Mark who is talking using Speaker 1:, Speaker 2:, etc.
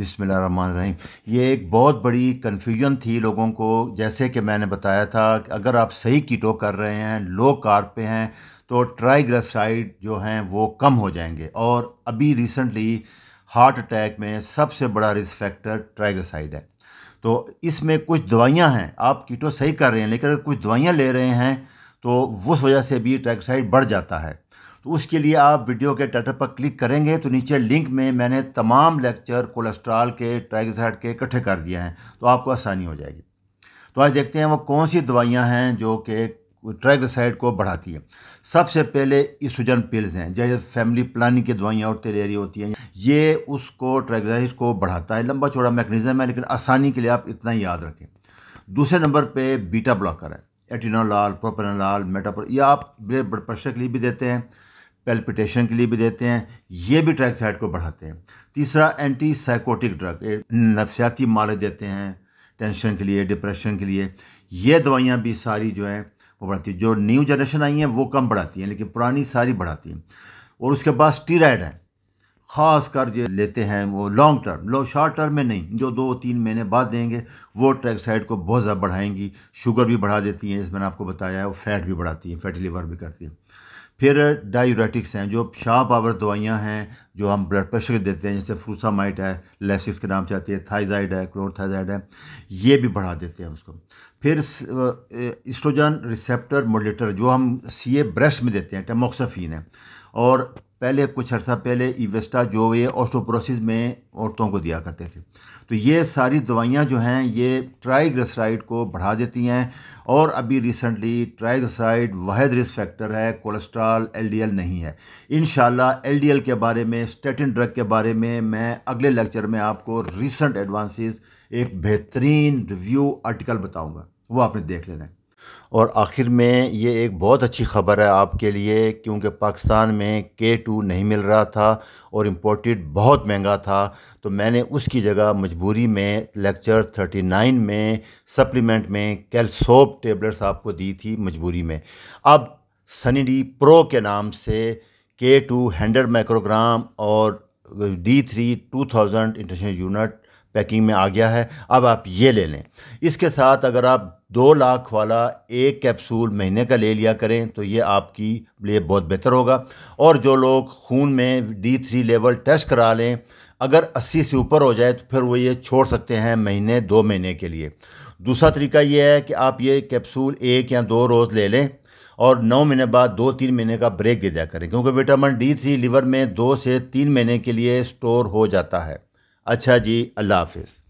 Speaker 1: रही ये एक बहुत बड़ी कन्फ्यूजन थी लोगों को जैसे कि मैंने बताया था कि अगर आप सही कीटो कर रहे हैं लो कार पे हैं तो ट्राइग्रेसाइड जो हैं वो कम हो जाएंगे और अभी रिसेंटली हार्ट अटैक में सबसे बड़ा रिस्क फैक्टर ट्राइग्रेसाइड है तो इसमें कुछ दवाइयाँ हैं आप कीटो सही कर रहे हैं लेकिन अगर कुछ दवाइयाँ ले रहे हैं तो उस वजह से भी ट्राइग्रेसाइड बढ़ जाता है तो उसके लिए आप वीडियो के टाइटल पर क्लिक करेंगे तो नीचे लिंक में मैंने तमाम लेक्चर कोलेस्ट्रॉल के ट्राइगसाइड के इकट्ठे कर दिए हैं तो आपको आसानी हो जाएगी तो आज देखते हैं वो कौन सी दवाइयाँ हैं जो कि ट्राइगसाइड को बढ़ाती हैं सबसे पहले ईस्ट्रोजन पिल्स हैं जैसे फैमिली प्लानिंग की दवाइयाँ और तेरेरी होती हैं ये उसको ट्राइगसाइड को बढ़ाता है लंबा चौड़ा मैकनिज़म है लेकिन आसानी के लिए आप इतना ही याद रखें दूसरे नंबर पे बीटा ब्लॉकर है एटिनोलाल प्रोपेनोलाल मेटापोल ये आप ब्लड प्रेशर के लिए भी देते हैं पेल्पिटेशन के लिए भी देते हैं ये भी ट्रैक्साइड को बढ़ाते हैं तीसरा एंटी साइकोटिक ड्रग नफसियाती माले देते हैं टेंशन के लिए डिप्रेशन के लिए ये दवाइयाँ भी सारी जो हैं वो बढ़ाती हैं जो न्यू जनरेशन आई हैं वो कम बढ़ाती हैं लेकिन पुरानी सारी बढ़ाती हैं और उसके बाद स्टीराइड है ख़ास कर जो लेते हैं वो लॉन्ग टर्म लो शॉर्ट टर्म में नहीं जो दो तीन महीने बाद देंगे वो ट्रैक्साइड को बहुत ज़्यादा बढ़ाएंगी शुगर भी बढ़ा देती हैं जिस मैंने आपको बताया है वो फैट भी बढ़ाती हैं फैटी लिवर भी करती है फिर डायूरेटिक्स हैं जो शाह पावर दवाइयाँ हैं जो हम ब्लड प्रेशर के देते हैं जैसे फ्रूसामाइट है लेसिस के नाम से आती है थाइजाइड है क्लोरथाइजाइड है ये भी बढ़ा देते हैं उसको फिर इस्ट्रोजन रिसेप्टर मोडलेटर जो हम सीए ब्रेस्ट में देते हैं टेमोक्साफिन है और पहले कुछ अर्सा पहले इवेस्टा जो ये ऑस्टोप्रोसिस में औरतों को दिया करते थे तो ये सारी दवाइयाँ जो हैं ये ट्राइग्रेसराइड को बढ़ा देती हैं और अभी रिसेंटली ट्राइग्रेसराइड वाद रिस्क फैक्टर है कोलेस्ट्रॉल एलडीएल नहीं है इन एलडीएल के बारे में स्टेटिन ड्रग के बारे में मैं अगले लेक्चर में आपको रिसेंट एडवांसिस एक बेहतरीन रिव्यू आर्टिकल बताऊँगा वो आपने देख लेना है और आखिर में ये एक बहुत अच्छी ख़बर है आपके लिए क्योंकि पाकिस्तान में के टू नहीं मिल रहा था और इम्पोर्टेड बहुत महंगा था तो मैंने उसकी जगह मजबूरी में लेक्चर 39 में सप्लीमेंट में कैल्सोप टेबलेट्स आपको दी थी मजबूरी में अब सनी डी प्रो के नाम से के टू हंड्रेड माइक्रोग्राम और D three two thousand international unit packing में आ गया है अब आप ये ले लें इसके साथ अगर आप दो लाख वाला एक कैप्सूल महीने का ले लिया करें तो ये आपकी लिए बहुत बेहतर होगा और जो लोग खून में डी थ्री लेवल टेस्ट करा लें अगर 80 से ऊपर हो जाए तो फिर वो ये छोड़ सकते हैं महीने दो महीने के लिए दूसरा तरीका ये है कि आप ये कैप्सूल एक या दो रोज़ ले लें और नौ महीने बाद दो तीन महीने का ब्रेक दे दिया करें क्योंकि विटामिन डी थ्री लीवर में दो से तीन महीने के लिए स्टोर हो जाता है अच्छा जी अल्लाह हाफिज़